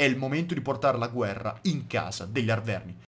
è il momento di portare la guerra in casa degli Arverni.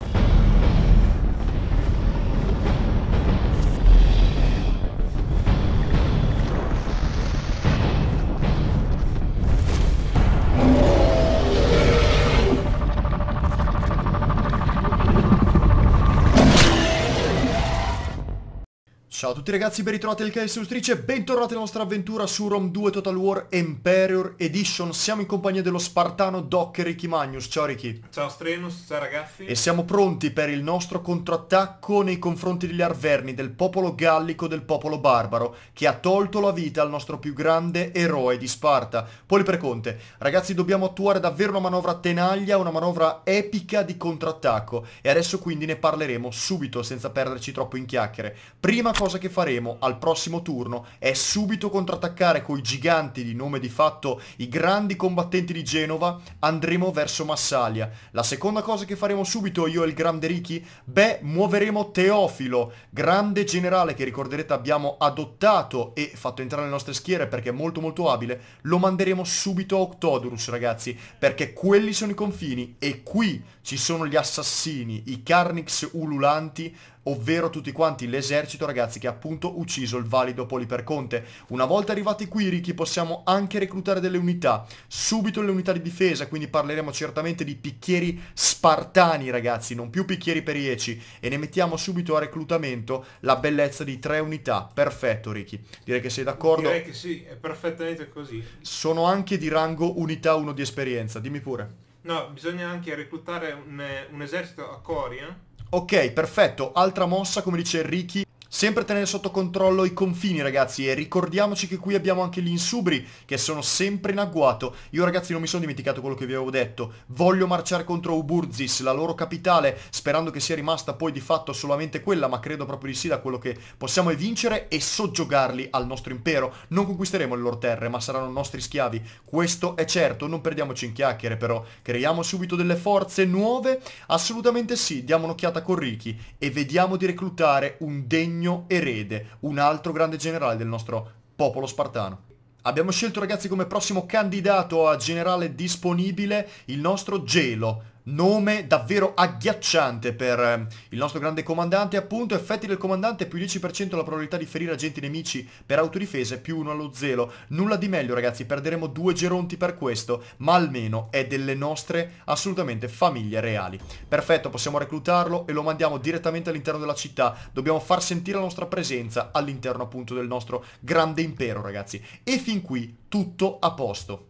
Ciao a tutti ragazzi, ben ritrovati al canale Illustrice, bentornati alla nostra avventura su Rom 2 Total War Imperior Edition. Siamo in compagnia dello spartano Doc Ricky Magnus. Ciao Ricky. Ciao Strenus, ciao ragazzi. E siamo pronti per il nostro contrattacco nei confronti degli Arverni, del popolo gallico, del popolo barbaro, che ha tolto la vita al nostro più grande eroe di Sparta, Poliperconte. Ragazzi, dobbiamo attuare davvero una manovra tenaglia, una manovra epica di contrattacco. E adesso quindi ne parleremo subito, senza perderci troppo in chiacchiere. Prima cosa cosa che faremo al prossimo turno è subito contrattaccare coi giganti di nome di fatto i grandi combattenti di Genova, andremo verso Massalia. La seconda cosa che faremo subito io e il grande Ricky, beh, muoveremo Teofilo, grande generale che ricorderete abbiamo adottato e fatto entrare nelle nostre schiere perché è molto molto abile, lo manderemo subito a Octodurus ragazzi, perché quelli sono i confini e qui ci sono gli assassini, i Carnix ululanti ovvero tutti quanti l'esercito ragazzi che ha appunto ucciso il valido Poliperconte. Una volta arrivati qui Ricky possiamo anche reclutare delle unità, subito le unità di difesa, quindi parleremo certamente di picchieri spartani ragazzi, non più picchieri per perieci e ne mettiamo subito a reclutamento la bellezza di tre unità, perfetto Ricky, direi che sei d'accordo? Direi che sì, è perfettamente così. Sono anche di rango unità 1 di esperienza, dimmi pure. No, bisogna anche reclutare un, un esercito a Coria. Eh? Ok, perfetto. Altra mossa, come dice Ricky, Sempre tenere sotto controllo i confini ragazzi e ricordiamoci che qui abbiamo anche gli insubri che sono sempre in agguato. Io ragazzi non mi sono dimenticato quello che vi avevo detto. Voglio marciare contro Uburzis, la loro capitale, sperando che sia rimasta poi di fatto solamente quella, ma credo proprio di sì da quello che possiamo evincere e soggiogarli al nostro impero. Non conquisteremo le loro terre, ma saranno nostri schiavi. Questo è certo, non perdiamoci in chiacchiere però. Creiamo subito delle forze nuove? Assolutamente sì, diamo un'occhiata con Ricky e vediamo di reclutare un degno degno erede, un altro grande generale del nostro popolo spartano. Abbiamo scelto ragazzi come prossimo candidato a generale disponibile il nostro Gelo, nome davvero agghiacciante per eh, il nostro grande comandante appunto effetti del comandante più 10% la probabilità di ferire agenti nemici per autodifese più 1 allo zelo, nulla di meglio ragazzi perderemo due geronti per questo ma almeno è delle nostre assolutamente famiglie reali perfetto possiamo reclutarlo e lo mandiamo direttamente all'interno della città dobbiamo far sentire la nostra presenza all'interno appunto del nostro grande impero ragazzi e fin qui tutto a posto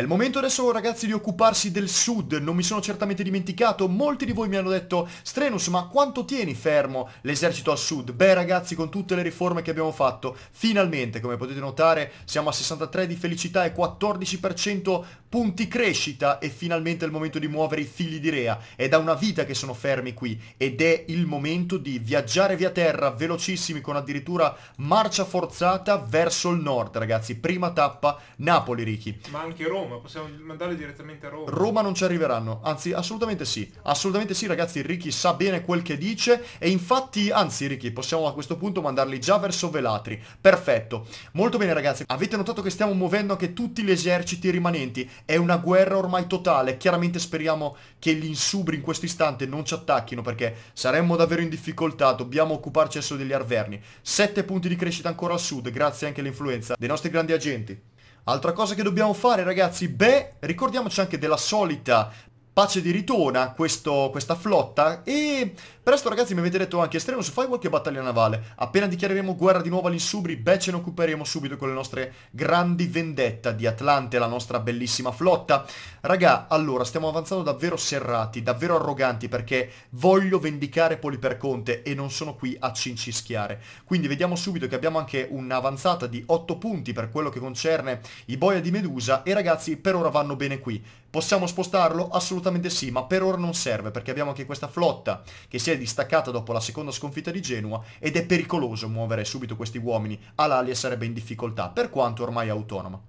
è il momento adesso ragazzi di occuparsi del sud, non mi sono certamente dimenticato, molti di voi mi hanno detto Strenus ma quanto tieni fermo l'esercito al sud? Beh ragazzi con tutte le riforme che abbiamo fatto, finalmente come potete notare siamo a 63 di felicità e 14% punti crescita e finalmente il momento di muovere i figli di Rea. È da una vita che sono fermi qui ed è il momento di viaggiare via terra velocissimi con addirittura marcia forzata verso il nord, ragazzi. Prima tappa Napoli, Ricky. Ma anche Roma, possiamo mandarli direttamente a Roma. Roma non ci arriveranno, anzi assolutamente sì. Assolutamente sì, ragazzi, Ricky sa bene quel che dice e infatti, anzi Ricky, possiamo a questo punto mandarli già verso Velatri. Perfetto. Molto bene, ragazzi. Avete notato che stiamo muovendo anche tutti gli eserciti rimanenti è una guerra ormai totale. Chiaramente speriamo che gli insubri in questo istante non ci attacchino perché saremmo davvero in difficoltà. Dobbiamo occuparci adesso degli Arverni. Sette punti di crescita ancora al sud, grazie anche all'influenza dei nostri grandi agenti. Altra cosa che dobbiamo fare ragazzi, beh, ricordiamoci anche della solita pace di Ritona, questo, questa flotta, e presto ragazzi mi avete detto anche estremo su Firewall che battaglia navale, appena dichiareremo guerra di nuovo all'insubri, beh ce ne occuperemo subito con le nostre grandi vendetta di Atlante, la nostra bellissima flotta. Raga, allora, stiamo avanzando davvero serrati, davvero arroganti, perché voglio vendicare Poliperconte e non sono qui a cincischiare. Quindi vediamo subito che abbiamo anche un'avanzata di 8 punti per quello che concerne i boia di Medusa, e ragazzi per ora vanno bene qui. Possiamo spostarlo? Assolutamente sì, ma per ora non serve perché abbiamo anche questa flotta che si è distaccata dopo la seconda sconfitta di Genua ed è pericoloso muovere subito questi uomini. Alalia sarebbe in difficoltà, per quanto ormai autonoma.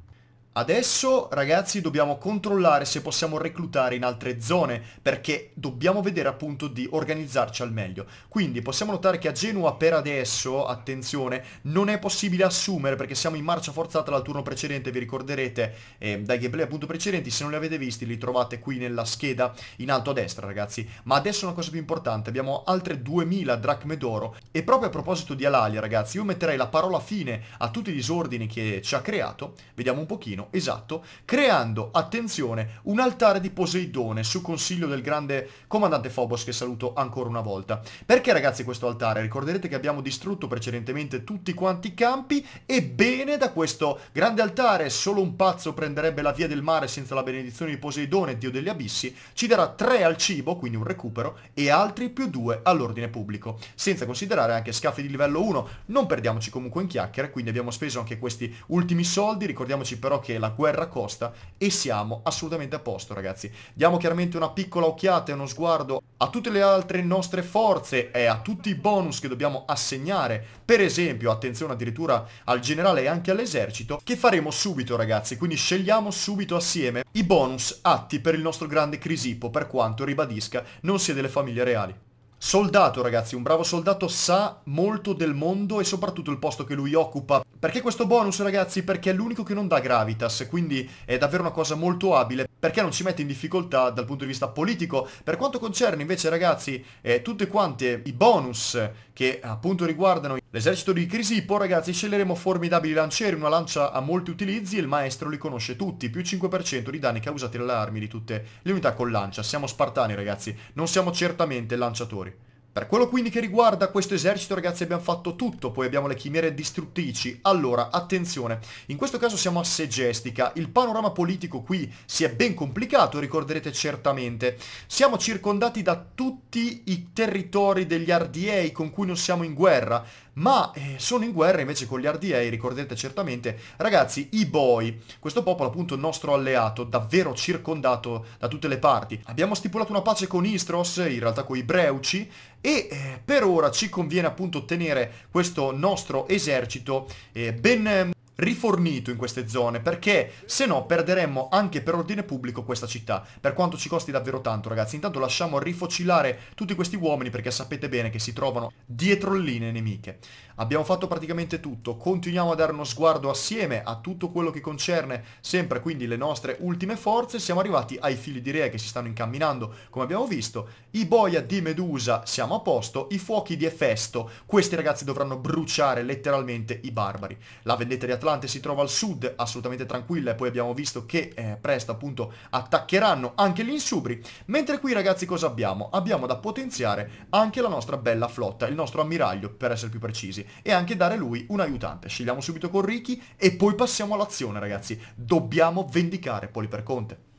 Adesso ragazzi dobbiamo controllare se possiamo reclutare in altre zone perché dobbiamo vedere appunto di organizzarci al meglio. Quindi possiamo notare che a Genova per adesso, attenzione, non è possibile assumere perché siamo in marcia forzata dal turno precedente, vi ricorderete eh, dai gameplay appunto precedenti, se non li avete visti li trovate qui nella scheda in alto a destra ragazzi. Ma adesso una cosa più importante, abbiamo altre 2000 dracme d'oro e proprio a proposito di Alalia ragazzi io metterei la parola fine a tutti i disordini che ci ha creato, vediamo un pochino terreno, esatto, creando, attenzione, un altare di Poseidone su consiglio del grande comandante Phobos che saluto ancora una volta. Perché ragazzi questo altare? Ricorderete che abbiamo distrutto precedentemente tutti quanti i campi, ebbene da questo grande altare solo un pazzo prenderebbe la via del mare senza la benedizione di Poseidone, dio degli abissi, ci darà 3 al cibo, quindi un recupero, e altri più 2 all'ordine pubblico, senza considerare anche scafi di livello 1. Non perdiamoci comunque in chiacchiere, quindi abbiamo speso anche questi ultimi soldi, ricordiamoci però che che la guerra costa e siamo assolutamente a posto ragazzi. Diamo chiaramente una piccola occhiata e uno sguardo a tutte le altre nostre forze e a tutti i bonus che dobbiamo assegnare, per esempio attenzione addirittura al generale e anche all'esercito, che faremo subito ragazzi, quindi scegliamo subito assieme i bonus atti per il nostro grande Crisippo, per quanto ribadisca non sia delle famiglie reali. Soldato ragazzi, un bravo soldato sa molto del mondo e soprattutto il posto che lui occupa perché questo bonus ragazzi? Perché è l'unico che non dà gravitas, quindi è davvero una cosa molto abile, perché non ci mette in difficoltà dal punto di vista politico. Per quanto concerne invece ragazzi eh, tutte quante i bonus che appunto riguardano l'esercito di Crisipo, ragazzi sceglieremo formidabili lancieri, una lancia a molti utilizzi e il maestro li conosce tutti, più 5% di danni causati dalle armi di tutte le unità con lancia. Siamo spartani ragazzi, non siamo certamente lanciatori. Per quello quindi che riguarda questo esercito ragazzi abbiamo fatto tutto, poi abbiamo le chimere distruttrici. Allora, attenzione, in questo caso siamo a Segestica, il panorama politico qui si è ben complicato, ricorderete certamente. Siamo circondati da tutti i territori degli RDA con cui non siamo in guerra, ma eh, sono in guerra invece con gli RDA, ricorderete certamente, ragazzi, i Boi, questo popolo appunto nostro alleato, davvero circondato da tutte le parti. Abbiamo stipulato una pace con Istros, in realtà con i Breuci, e eh, per ora ci conviene appunto tenere questo nostro esercito eh, ben ehm, rifornito in queste zone perché se no perderemmo anche per ordine pubblico questa città per quanto ci costi davvero tanto ragazzi intanto lasciamo rifocillare tutti questi uomini perché sapete bene che si trovano dietro le linee nemiche Abbiamo fatto praticamente tutto, continuiamo a dare uno sguardo assieme a tutto quello che concerne sempre quindi le nostre ultime forze, siamo arrivati ai fili di re che si stanno incamminando come abbiamo visto, i boia di Medusa siamo a posto, i fuochi di Efesto, questi ragazzi dovranno bruciare letteralmente i barbari. La vendetta di Atlante si trova al sud, assolutamente tranquilla e poi abbiamo visto che eh, presto appunto attaccheranno anche gli insubri, mentre qui ragazzi cosa abbiamo? Abbiamo da potenziare anche la nostra bella flotta, il nostro ammiraglio per essere più precisi e anche dare lui un aiutante. Scegliamo subito con Ricky e poi passiamo all'azione ragazzi. Dobbiamo vendicare Poliperconte.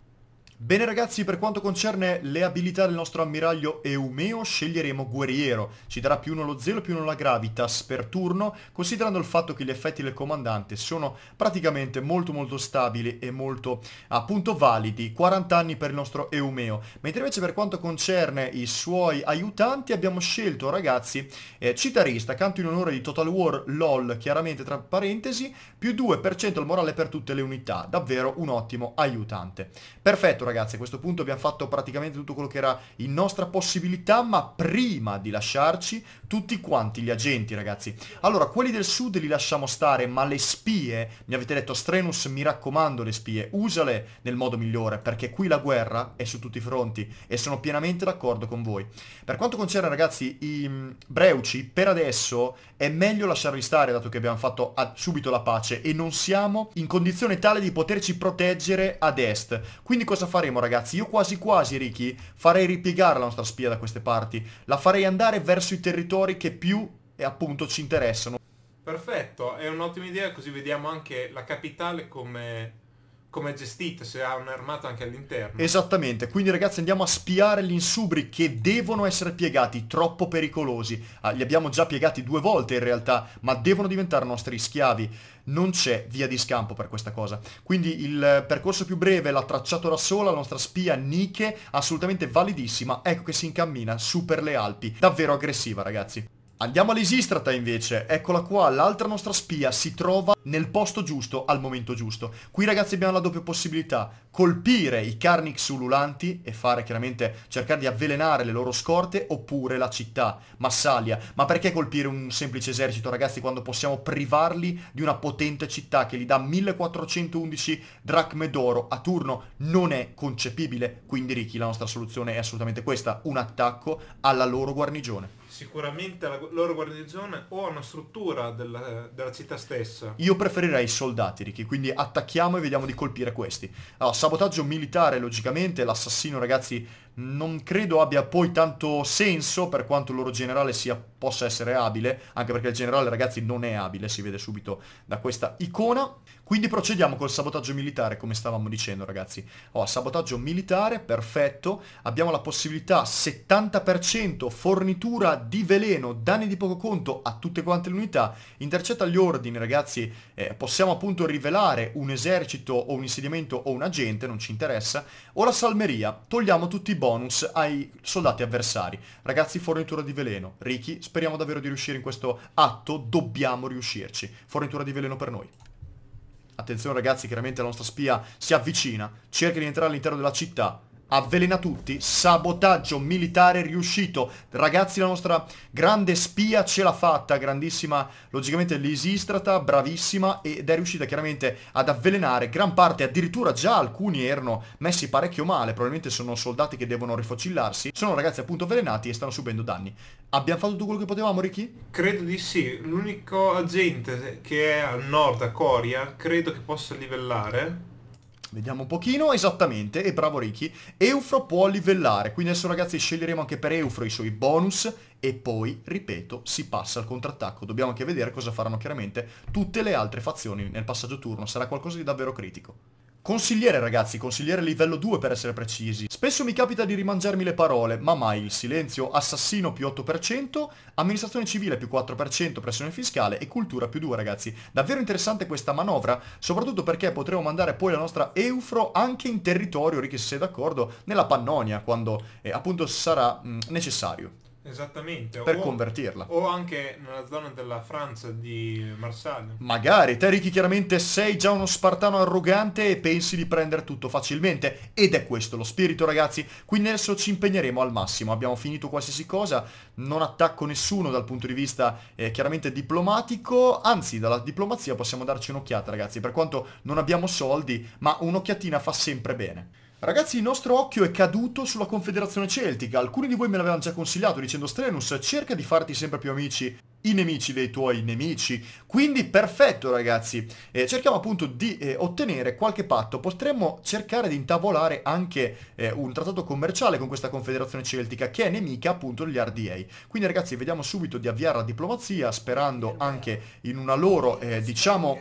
Bene ragazzi, per quanto concerne le abilità del nostro ammiraglio Eumeo, sceglieremo Guerriero. Ci darà più uno lo zelo, più uno la gravitas per turno, considerando il fatto che gli effetti del comandante sono praticamente molto molto stabili e molto appunto validi. 40 anni per il nostro Eumeo. Mentre invece per quanto concerne i suoi aiutanti abbiamo scelto ragazzi eh, Citarista, canto in onore di Total War LOL, chiaramente tra parentesi, più 2% al morale per tutte le unità. Davvero un ottimo aiutante. Perfetto ragazzi ragazzi, a questo punto abbiamo fatto praticamente tutto quello che era in nostra possibilità, ma prima di lasciarci tutti quanti gli agenti, ragazzi. Allora, quelli del sud li lasciamo stare, ma le spie, mi avete detto, Strenus, mi raccomando le spie, usale nel modo migliore, perché qui la guerra è su tutti i fronti e sono pienamente d'accordo con voi. Per quanto concerne, ragazzi, i mm, Breuci, per adesso è meglio lasciarli stare, dato che abbiamo fatto subito la pace e non siamo in condizione tale di poterci proteggere ad est. Quindi cosa faremo, ragazzi? Io quasi quasi, Ricky, farei ripiegare la nostra spia da queste parti. La farei andare verso i territori giocatori che più e eh, appunto ci interessano. Perfetto, è un'ottima idea così vediamo anche la capitale come come è gestita, se ha un'armata anche all'interno. Esattamente, quindi ragazzi andiamo a spiare gli insubri che devono essere piegati, troppo pericolosi. Ah, li abbiamo già piegati due volte in realtà, ma devono diventare nostri schiavi. Non c'è via di scampo per questa cosa. Quindi il percorso più breve l'ha tracciato da sola la nostra spia Nike, assolutamente validissima. Ecco che si incammina su per le Alpi, davvero aggressiva ragazzi. Andiamo all'Isistrata invece, eccola qua, l'altra nostra spia si trova nel posto giusto al momento giusto. Qui ragazzi abbiamo la doppia possibilità, colpire i Carnix ululanti e fare chiaramente, cercare di avvelenare le loro scorte oppure la città, Massalia. Ma perché colpire un semplice esercito ragazzi quando possiamo privarli di una potente città che gli dà 1411 dracme d'oro a turno? Non è concepibile, quindi Ricky la nostra soluzione è assolutamente questa, un attacco alla loro guarnigione sicuramente la loro guarnigione o a una struttura della, della, città stessa. Io preferirei i soldati, Ricky, quindi attacchiamo e vediamo di colpire questi. Allora, sabotaggio militare, logicamente, l'assassino, ragazzi, non credo abbia poi tanto senso per quanto il loro generale sia, possa essere abile, anche perché il generale ragazzi non è abile, si vede subito da questa icona. Quindi procediamo col sabotaggio militare, come stavamo dicendo ragazzi. Oh, sabotaggio militare, perfetto. Abbiamo la possibilità 70% fornitura di veleno, danni di poco conto a tutte quante le unità. Intercetta gli ordini ragazzi, eh, possiamo appunto rivelare un esercito o un insediamento o un agente, non ci interessa. Ora salmeria, togliamo tutti i bonus ai soldati avversari. Ragazzi, fornitura di veleno. Ricky, speriamo davvero di riuscire in questo atto, dobbiamo riuscirci. Fornitura di veleno per noi. Attenzione ragazzi, chiaramente la nostra spia si avvicina, cerca di entrare all'interno della città avvelena tutti, sabotaggio militare riuscito, ragazzi la nostra grande spia ce l'ha fatta, grandissima, logicamente l'isistrata, bravissima ed è riuscita chiaramente ad avvelenare gran parte, addirittura già alcuni erano messi parecchio male, probabilmente sono soldati che devono rifocillarsi, sono ragazzi appunto avvelenati e stanno subendo danni. Abbiamo fatto tutto quello che potevamo Ricky? Credo di sì, l'unico agente che è a nord a Coria credo che possa livellare Vediamo un pochino, esattamente, e bravo Ricky. Eufro può livellare, quindi adesso ragazzi sceglieremo anche per Eufro i suoi bonus e poi, ripeto, si passa al contrattacco. Dobbiamo anche vedere cosa faranno chiaramente tutte le altre fazioni nel passaggio turno, sarà qualcosa di davvero critico. Consigliere ragazzi, consigliere livello 2 per essere precisi. Spesso mi capita di rimangiarmi le parole, ma mai il silenzio, assassino più 8%, amministrazione civile più 4%, pressione fiscale e cultura più 2 ragazzi. Davvero interessante questa manovra, soprattutto perché potremo mandare poi la nostra Eufro anche in territorio, Ricky se sei d'accordo, nella Pannonia, quando eh, appunto sarà mh, necessario. Esattamente. Per o, convertirla. O anche nella zona della Francia di Marsaglio. Magari, te Ricky chiaramente sei già uno spartano arrogante e pensi di prendere tutto facilmente. Ed è questo lo spirito ragazzi. Qui adesso ci impegneremo al massimo. Abbiamo finito qualsiasi cosa, non attacco nessuno dal punto di vista eh, chiaramente diplomatico. Anzi, dalla diplomazia possiamo darci un'occhiata ragazzi. Per quanto non abbiamo soldi, ma un'occhiatina fa sempre bene. Ragazzi, il nostro occhio è caduto sulla Confederazione Celtica. Alcuni di voi me l'avevano già consigliato dicendo Strenus, cerca di farti sempre più amici i nemici dei tuoi nemici. Quindi perfetto ragazzi, eh, cerchiamo appunto di eh, ottenere qualche patto, potremmo cercare di intavolare anche eh, un trattato commerciale con questa confederazione celtica che è nemica appunto degli RDA. Quindi ragazzi vediamo subito di avviare la diplomazia sperando anche in una loro eh, diciamo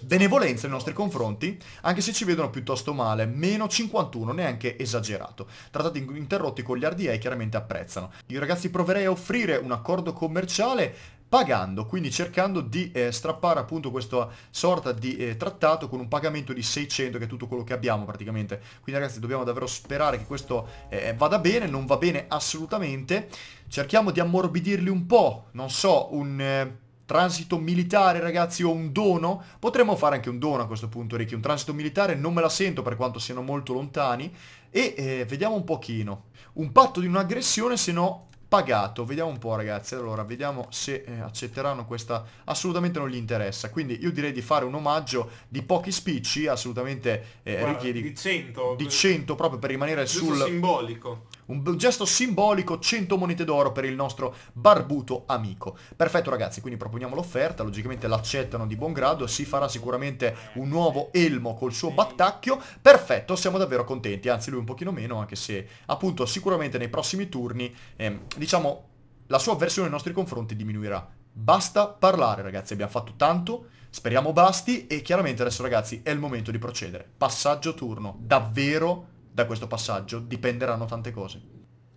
benevolenza nei nostri confronti, anche se ci vedono piuttosto male, meno 51, neanche esagerato. Trattati interrotti con gli RDA chiaramente apprezzano. Io ragazzi proverei a offrire un accordo commerciale pagando, quindi cercando di eh, strappare appunto questa sorta di eh, trattato con un pagamento di 600 che è tutto quello che abbiamo praticamente. Quindi ragazzi dobbiamo davvero sperare che questo eh, eh vada bene, non va bene assolutamente. Cerchiamo di ammorbidirli un po', non so, un eh, Transito militare ragazzi o un dono? Potremmo fare anche un dono a questo punto Ricky, un transito militare non me la sento per quanto siano molto lontani E eh, vediamo un pochino Un patto di un'aggressione se no pagato Vediamo un po' ragazzi, allora vediamo se eh, accetteranno questa Assolutamente non gli interessa Quindi io direi di fare un omaggio di pochi spicci Assolutamente eh, Guarda, richiedi di 100 Di 100 proprio per rimanere sul simbolico un gesto simbolico, 100 monete d'oro per il nostro barbuto amico. Perfetto ragazzi, quindi proponiamo l'offerta, logicamente l'accettano di buon grado, si farà sicuramente un nuovo elmo col suo battacchio. Perfetto, siamo davvero contenti, anzi lui un pochino meno, anche se appunto sicuramente nei prossimi turni, ehm, diciamo, la sua avversione nei nostri confronti diminuirà. Basta parlare ragazzi, abbiamo fatto tanto, speriamo basti e chiaramente adesso ragazzi è il momento di procedere. Passaggio turno, davvero da questo passaggio dipenderanno tante cose.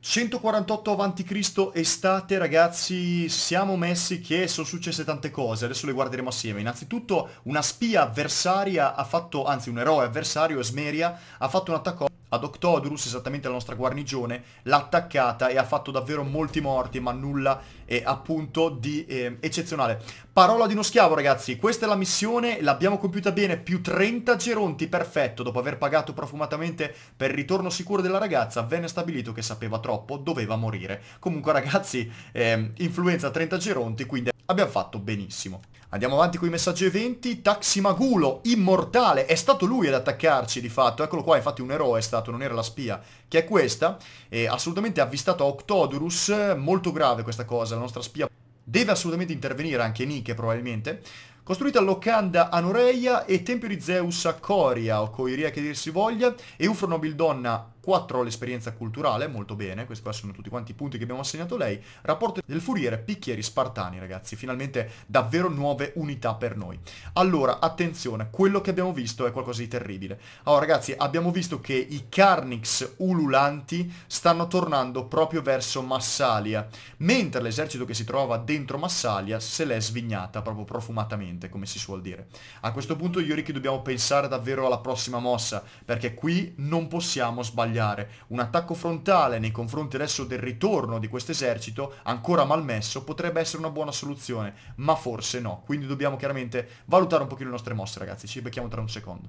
148 avanti Cristo estate ragazzi, siamo messi che sono successe tante cose, adesso le guarderemo assieme. Innanzitutto una spia avversaria ha fatto, anzi un eroe avversario, Esmeria, ha fatto un attacco ad Octodurus, esattamente la nostra guarnigione, l'ha attaccata e ha fatto davvero molti morti, ma nulla eh, appunto di eh, eccezionale. Parola di uno schiavo ragazzi, questa è la missione, l'abbiamo compiuta bene, più 30 geronti, perfetto, dopo aver pagato profumatamente per il ritorno sicuro della ragazza, venne stabilito che sapeva troppo, doveva morire. Comunque ragazzi, eh, influenza 30 geronti, quindi... Abbiamo fatto benissimo. Andiamo avanti con i messaggi eventi. Taximagulo, immortale. È stato lui ad attaccarci di fatto. Eccolo qua, infatti un eroe è stato, non era la spia, che è questa. E assolutamente avvistato a Octodurus. Molto grave questa cosa, la nostra spia deve assolutamente intervenire anche Nike probabilmente. Costruita locanda a Noreia e tempio di Zeus a Coria, o Coiria che dir si voglia, e Eufronobildonna 4 l'esperienza culturale, molto bene, questi qua sono tutti quanti i punti che abbiamo assegnato lei, rapporto del furiere, picchieri spartani ragazzi, finalmente davvero nuove unità per noi. Allora, attenzione, quello che abbiamo visto è qualcosa di terribile. Allora ragazzi, abbiamo visto che i Carnix ululanti stanno tornando proprio verso Massalia, mentre l'esercito che si trova dentro Massalia se l'è svignata proprio profumatamente, come si suol dire. A questo punto Yuri che dobbiamo pensare davvero alla prossima mossa, perché qui non possiamo sbagliare sbagliare. Un attacco frontale nei confronti adesso del ritorno di questo esercito, ancora malmesso, potrebbe essere una buona soluzione, ma forse no. Quindi dobbiamo chiaramente valutare un pochino le nostre mosse, ragazzi. Ci becchiamo tra un secondo.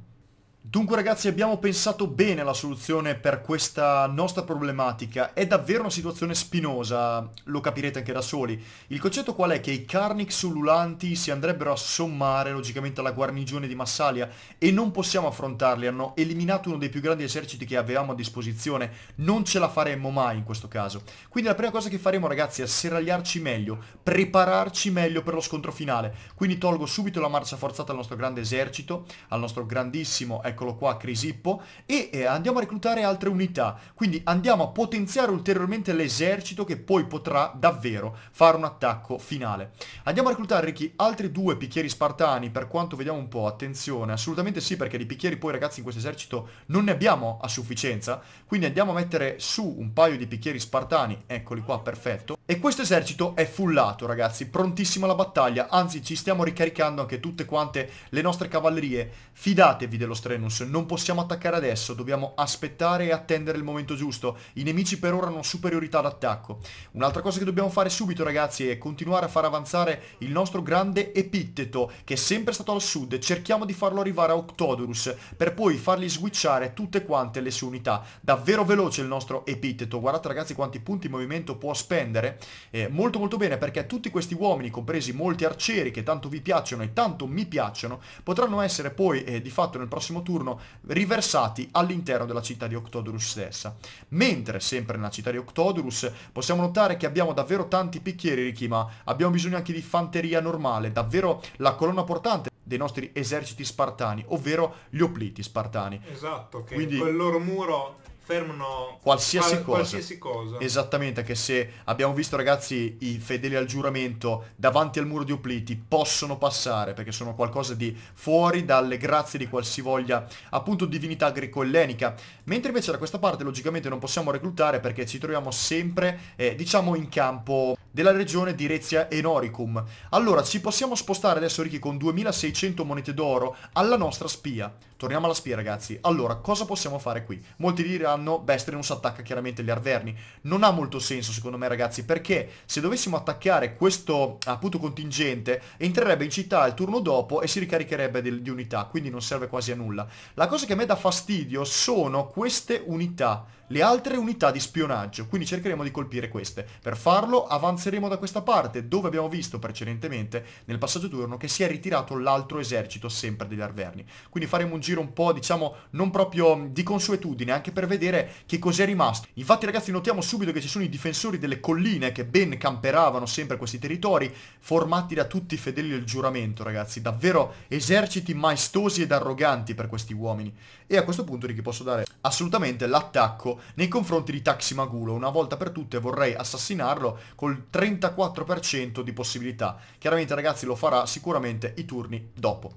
Dunque ragazzi abbiamo pensato bene alla soluzione per questa nostra problematica, è davvero una situazione spinosa, lo capirete anche da soli. Il concetto qual è? Che i carnix ululanti si andrebbero a sommare logicamente alla guarnigione di Massalia e non possiamo affrontarli, hanno eliminato uno dei più grandi eserciti che avevamo a disposizione, non ce la faremmo mai in questo caso. Quindi la prima cosa che faremo ragazzi è serragliarci meglio, prepararci meglio per lo scontro finale, quindi tolgo subito la marcia forzata al nostro grande esercito, al nostro grandissimo, ecco eccolo qua Crisippo, e eh, andiamo a reclutare altre unità, quindi andiamo a potenziare ulteriormente l'esercito che poi potrà davvero fare un attacco finale. Andiamo a reclutare Ricky altri due picchieri spartani, per quanto vediamo un po', attenzione, assolutamente sì perché di picchieri poi ragazzi in questo esercito non ne abbiamo a sufficienza, quindi andiamo a mettere su un paio di picchieri spartani, eccoli qua, perfetto, e questo esercito è fullato ragazzi, prontissimo alla battaglia, anzi ci stiamo ricaricando anche tutte quante le nostre cavallerie, fidatevi dello Strenus bonus. Non possiamo attaccare adesso, dobbiamo aspettare e attendere il momento giusto. I nemici per ora hanno superiorità d'attacco. Un'altra cosa che dobbiamo fare subito ragazzi è continuare a far avanzare il nostro grande epitteto che è sempre stato al sud. Cerchiamo di farlo arrivare a Octodorus per poi fargli switchare tutte quante le sue unità. Davvero veloce il nostro epitteto. Guardate ragazzi quanti punti in movimento può spendere. Eh, molto molto bene perché tutti questi uomini, compresi molti arcieri che tanto vi piacciono e tanto mi piacciono, potranno essere poi eh, di fatto nel prossimo turno notturno riversati all'interno della città di Octodurus stessa. Mentre sempre nella città di Octodurus possiamo notare che abbiamo davvero tanti picchieri ricchi ma abbiamo bisogno anche di fanteria normale, davvero la colonna portante dei nostri eserciti spartani, ovvero gli opliti spartani. Esatto, che Quindi... quel loro muro fermano qualsiasi, qual cosa. qualsiasi, cosa. Esattamente, anche se abbiamo visto ragazzi i fedeli al giuramento davanti al muro di Opliti possono passare perché sono qualcosa di fuori dalle grazie di qualsivoglia appunto divinità greco-ellenica, mentre invece da questa parte logicamente non possiamo reclutare perché ci troviamo sempre eh, diciamo in campo della regione di Rezia Enoricum. Allora, ci possiamo spostare adesso, Ricky, con 2600 monete d'oro alla nostra spia. Torniamo alla spia, ragazzi. Allora, cosa possiamo fare qui? Molti diranno, Bestre non si attacca chiaramente gli arverni. Non ha molto senso, secondo me, ragazzi, perché se dovessimo attaccare questo, appunto, contingente, entrerebbe in città il turno dopo e si ricaricherebbe del, di unità, quindi non serve quasi a nulla. La cosa che a me dà fastidio sono queste unità le altre unità di spionaggio, quindi cercheremo di colpire queste. Per farlo avanzeremo da questa parte, dove abbiamo visto precedentemente nel passaggio turno che si è ritirato l'altro esercito sempre degli Arverni. Quindi faremo un giro un po', diciamo, non proprio mm, di consuetudine, anche per vedere che cos'è rimasto. Infatti ragazzi notiamo subito che ci sono i difensori delle colline che ben camperavano sempre questi territori, formati da tutti i fedeli del giuramento, ragazzi, davvero eserciti maestosi ed arroganti per questi uomini. E a questo punto, Ricky, posso dare assolutamente l'attacco nei confronti di Taxi Magulo. Una volta per tutte vorrei assassinarlo col 34% di possibilità. Chiaramente ragazzi lo farà sicuramente i turni dopo.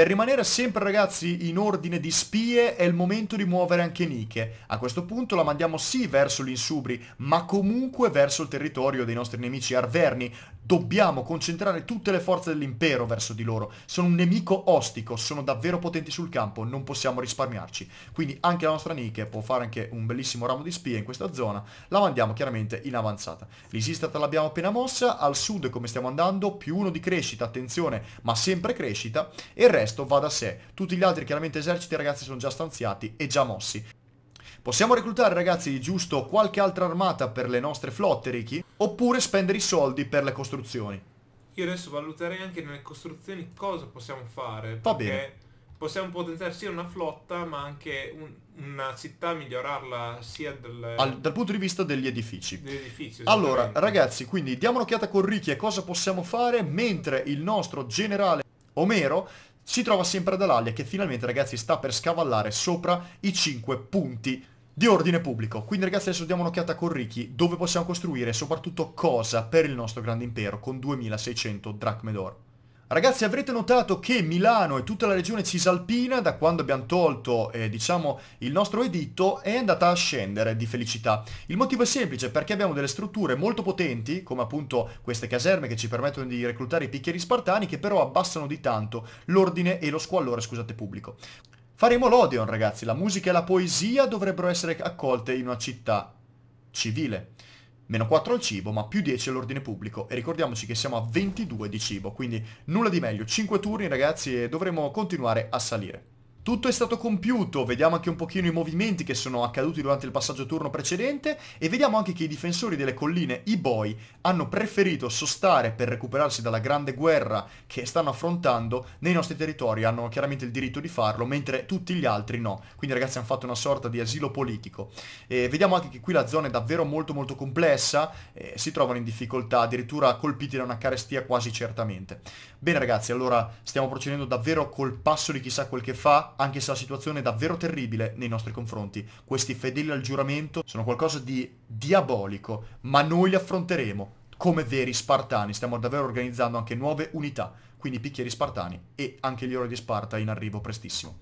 Per rimanere sempre ragazzi in ordine di spie è il momento di muovere anche Nike. A questo punto la mandiamo sì verso l'insubri, ma comunque verso il territorio dei nostri nemici arverni. Dobbiamo concentrare tutte le forze dell'impero verso di loro. Sono un nemico ostico, sono davvero potenti sul campo, non possiamo risparmiarci. Quindi anche la nostra Nike può fare anche un bellissimo ramo di spie in questa zona. La mandiamo chiaramente in avanzata. L'Isistata l'abbiamo appena mossa, al sud come stiamo andando, più uno di crescita, attenzione, ma sempre crescita. E il resto resto va da sé. Tutti gli altri chiaramente eserciti ragazzi sono già stanziati e già mossi. Possiamo reclutare ragazzi giusto qualche altra armata per le nostre flotte Ricky oppure spendere i soldi per le costruzioni. Io adesso valuterei anche nelle costruzioni cosa possiamo fare. Va bene. Possiamo potenziare sia una flotta ma anche un, una città migliorarla sia del... Al, dal punto di vista degli edifici. Degli edifici allora ragazzi quindi diamo un'occhiata con Ricky a cosa possiamo fare mentre il nostro generale Omero si trova sempre ad Alalia che finalmente ragazzi sta per scavallare sopra i 5 punti di ordine pubblico. Quindi ragazzi adesso diamo un'occhiata con Ricky dove possiamo costruire soprattutto cosa per il nostro grande impero con 2600 dracme d'oro. Ragazzi avrete notato che Milano e tutta la regione cisalpina da quando abbiamo tolto eh, diciamo, il nostro editto è andata a scendere di felicità. Il motivo è semplice perché abbiamo delle strutture molto potenti come appunto queste caserme che ci permettono di reclutare i picchieri spartani che però abbassano di tanto l'ordine e lo squallore scusate pubblico. Faremo l'Odeon ragazzi, la musica e la poesia dovrebbero essere accolte in una città civile meno 4 al cibo, ma più 10 all'ordine pubblico. E ricordiamoci che siamo a 22 di cibo, quindi nulla di meglio. 5 turni ragazzi e dovremo continuare a salire. Tutto è stato compiuto, vediamo anche un pochino i movimenti che sono accaduti durante il passaggio turno precedente e vediamo anche che i difensori delle colline, i boy, hanno preferito sostare per recuperarsi dalla grande guerra che stanno affrontando nei nostri territori, hanno chiaramente il diritto di farlo, mentre tutti gli altri no. Quindi ragazzi hanno fatto una sorta di asilo politico. E vediamo anche che qui la zona è davvero molto molto complessa, eh, si trovano in difficoltà, addirittura colpiti da una carestia quasi certamente. Bene ragazzi, allora stiamo procedendo davvero col passo di chissà quel che fa, anche se la situazione è davvero terribile nei nostri confronti. Questi fedeli al giuramento sono qualcosa di diabolico, ma noi li affronteremo come veri spartani. Stiamo davvero organizzando anche nuove unità, quindi picchieri spartani e anche gli eroi di Sparta in arrivo prestissimo.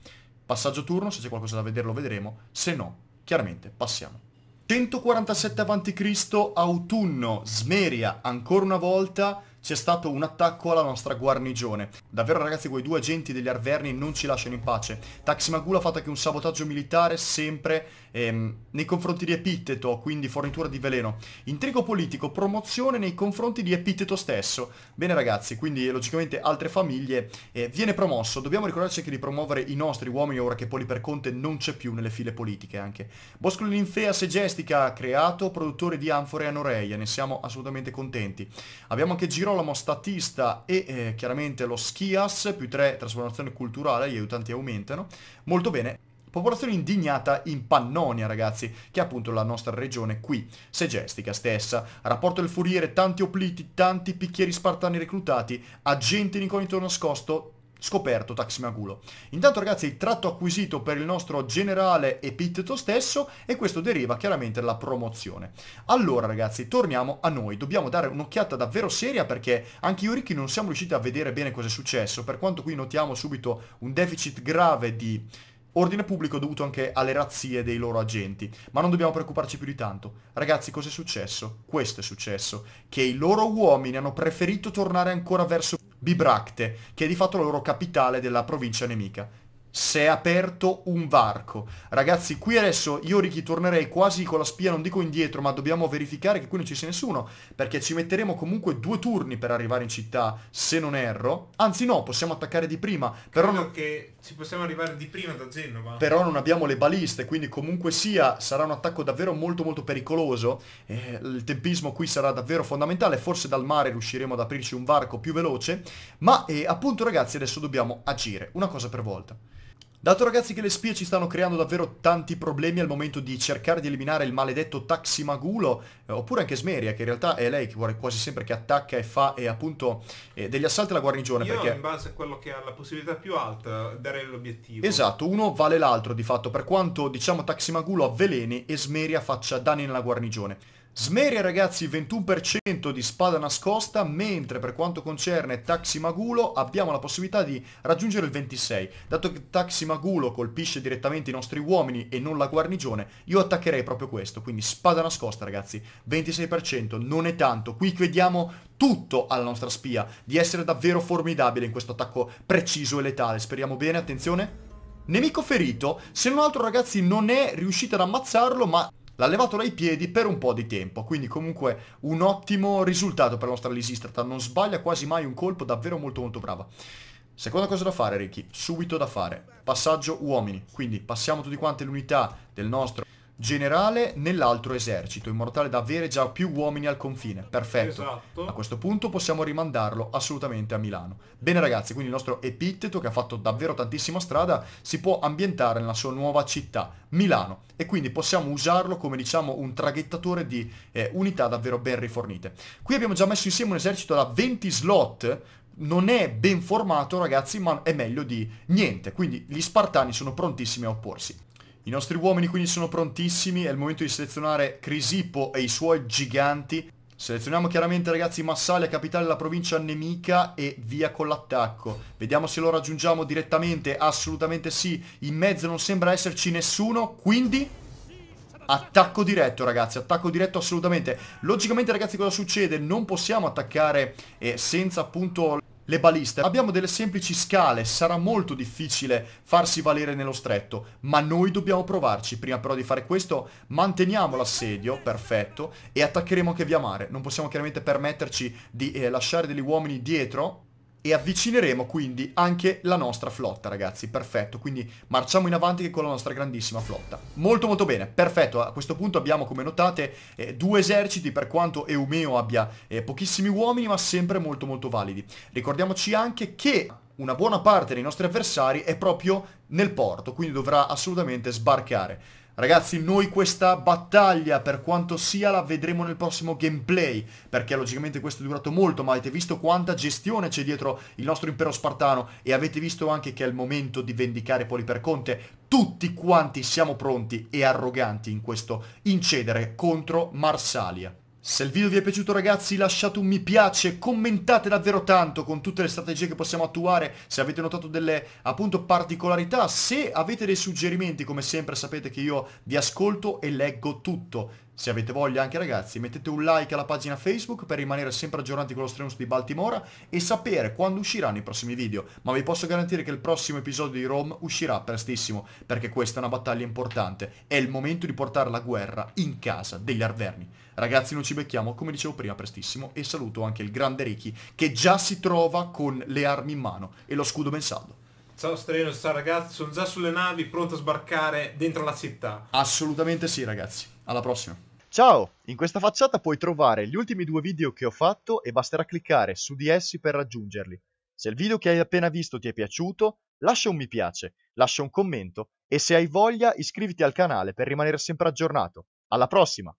Passaggio turno, se c'è qualcosa da vedere lo vedremo, se no, chiaramente passiamo. 147 a.C., autunno, Smeria, ancora una volta c'è stato un attacco alla nostra guarnigione. Davvero ragazzi quei due agenti degli Arverni non ci lasciano in pace. Taximagula ha fatto anche un sabotaggio militare sempre ehm, nei confronti di Epiteto, quindi fornitura di veleno. Intrigo politico, promozione nei confronti di Epiteto stesso. Bene ragazzi, quindi logicamente altre famiglie eh, viene promosso. Dobbiamo ricordarci anche di promuovere i nostri uomini ora che Poliperconte non c'è più nelle file politiche anche. Bosco Ninfea Segestica creato, produttore di anfore e anoreia, ne siamo assolutamente contenti. Abbiamo anche Giro Girolamo Statista e eh, chiaramente lo Schias, più tre trasformazione culturale, gli aiutanti aumentano, molto bene. Popolazione indignata in Pannonia, ragazzi, che è appunto la nostra regione qui, segestica stessa. Rapporto del furiere, tanti opliti, tanti picchieri spartani reclutati, agenti in incognito nascosto, scoperto Taximagulo. Intanto ragazzi il tratto acquisito per il nostro generale epiteto stesso e questo deriva chiaramente dalla promozione. Allora ragazzi torniamo a noi, dobbiamo dare un'occhiata davvero seria perché anche io ricchi non siamo riusciti a vedere bene cosa è successo, per quanto qui notiamo subito un deficit grave di ordine pubblico dovuto anche alle razzie dei loro agenti. Ma non dobbiamo preoccuparci più di tanto. Ragazzi, cos'è successo? Questo è successo. Che i loro uomini hanno preferito tornare ancora verso Bibracte, che è di fatto la loro capitale della provincia nemica si è aperto un varco. Ragazzi, qui adesso io Ricky tornerei quasi con la spia, non dico indietro, ma dobbiamo verificare che qui non ci sia nessuno, perché ci metteremo comunque due turni per arrivare in città, se non erro. Anzi no, possiamo attaccare di prima, però Credo non... che ci possiamo arrivare di prima da Genova. Però non abbiamo le baliste, quindi comunque sia sarà un attacco davvero molto molto pericoloso. Eh, il tempismo qui sarà davvero fondamentale, forse dal mare riusciremo ad aprirci un varco più veloce, ma eh, appunto ragazzi adesso dobbiamo agire, una cosa per volta. Dato ragazzi che le spie ci stanno creando davvero tanti problemi al momento di cercare di eliminare il maledetto Taximagulo, eh, oppure anche Smeria, che in realtà è lei che vuole quasi sempre che attacca e fa e eh, appunto eh, degli assalti alla guarnigione. Io perché... in base a quello che ha la possibilità più alta darei l'obiettivo. Esatto, uno vale l'altro di fatto, per quanto diciamo Taximagulo avveleni e Smeria faccia danni nella guarnigione. Smeria ragazzi 21% di spada nascosta, mentre per quanto concerne Taxi Magulo abbiamo la possibilità di raggiungere il 26. Dato che Taxi Magulo colpisce direttamente i nostri uomini e non la guarnigione, io attaccherei proprio questo. Quindi spada nascosta ragazzi, 26% non è tanto. Qui vediamo tutto alla nostra spia, di essere davvero formidabile in questo attacco preciso e letale. Speriamo bene, attenzione. Nemico ferito, se non altro ragazzi non è riuscito ad ammazzarlo ma l'ha levato dai piedi per un po' di tempo, quindi comunque un ottimo risultato per la nostra Lisistrata, non sbaglia quasi mai un colpo, davvero molto molto brava. Seconda cosa da fare, Ricky, subito da fare, passaggio uomini, quindi passiamo tutti quanti l'unità del nostro generale nell'altro esercito, in modo tale da avere già più uomini al confine. Perfetto. Esatto. A questo punto possiamo rimandarlo assolutamente a Milano. Bene ragazzi, quindi il nostro epiteto che ha fatto davvero tantissima strada si può ambientare nella sua nuova città, Milano, e quindi possiamo usarlo come diciamo un traghettatore di eh, unità davvero ben rifornite. Qui abbiamo già messo insieme un esercito da 20 slot, non è ben formato ragazzi ma è meglio di niente, quindi gli spartani sono prontissimi a opporsi. I nostri uomini quindi sono prontissimi, è il momento di selezionare Crisippo e i suoi giganti. Selezioniamo chiaramente ragazzi Massalia, capitale della provincia nemica e via con l'attacco. Vediamo se lo raggiungiamo direttamente, assolutamente sì. In mezzo non sembra esserci nessuno, quindi attacco diretto ragazzi, attacco diretto assolutamente. Logicamente ragazzi cosa succede? Non possiamo attaccare eh, senza appunto le baliste. Abbiamo delle semplici scale, sarà molto difficile farsi valere nello stretto, ma noi dobbiamo provarci. Prima però di fare questo manteniamo l'assedio, perfetto, e attaccheremo anche via mare. Non possiamo chiaramente permetterci di eh, lasciare degli uomini dietro e avvicineremo quindi anche la nostra flotta ragazzi, perfetto, quindi marciamo in avanti con la nostra grandissima flotta. Molto molto bene, perfetto, a questo punto abbiamo come notate eh, due eserciti per quanto Eumeo abbia eh, pochissimi uomini ma sempre molto molto validi. Ricordiamoci anche che una buona parte dei nostri avversari è proprio nel porto, quindi dovrà assolutamente sbarcare. Ragazzi, noi questa battaglia, per quanto sia, la vedremo nel prossimo gameplay, perché logicamente questo è durato molto, ma avete visto quanta gestione c'è dietro il nostro impero spartano e avete visto anche che è il momento di vendicare Poliperconte. Tutti quanti siamo pronti e arroganti in questo incedere contro Marsalia. Se il video vi è piaciuto ragazzi lasciate un mi piace, commentate davvero tanto con tutte le strategie che possiamo attuare, se avete notato delle appunto particolarità, se avete dei suggerimenti come sempre sapete che io vi ascolto e leggo tutto. Se avete voglia anche ragazzi mettete un like alla pagina Facebook per rimanere sempre aggiornati con lo stronzo di Baltimora e sapere quando usciranno i prossimi video, ma vi posso garantire che il prossimo episodio di Rome uscirà prestissimo, perché questa è una battaglia importante, è il momento di portare la guerra in casa degli Arverni. Ragazzi noi ci becchiamo come dicevo prima prestissimo e saluto anche il grande Ricky che già si trova con le armi in mano e lo scudo ben saldo. Ciao Streno, ciao ragazzi, sono già sulle navi, pronto a sbarcare dentro la città. Assolutamente sì ragazzi, alla prossima. Ciao! In questa facciata puoi trovare gli ultimi due video che ho fatto e basterà cliccare su di essi per raggiungerli. Se il video che hai appena visto ti è piaciuto, lascia un mi piace, lascia un commento e se hai voglia iscriviti al canale per rimanere sempre aggiornato. Alla prossima!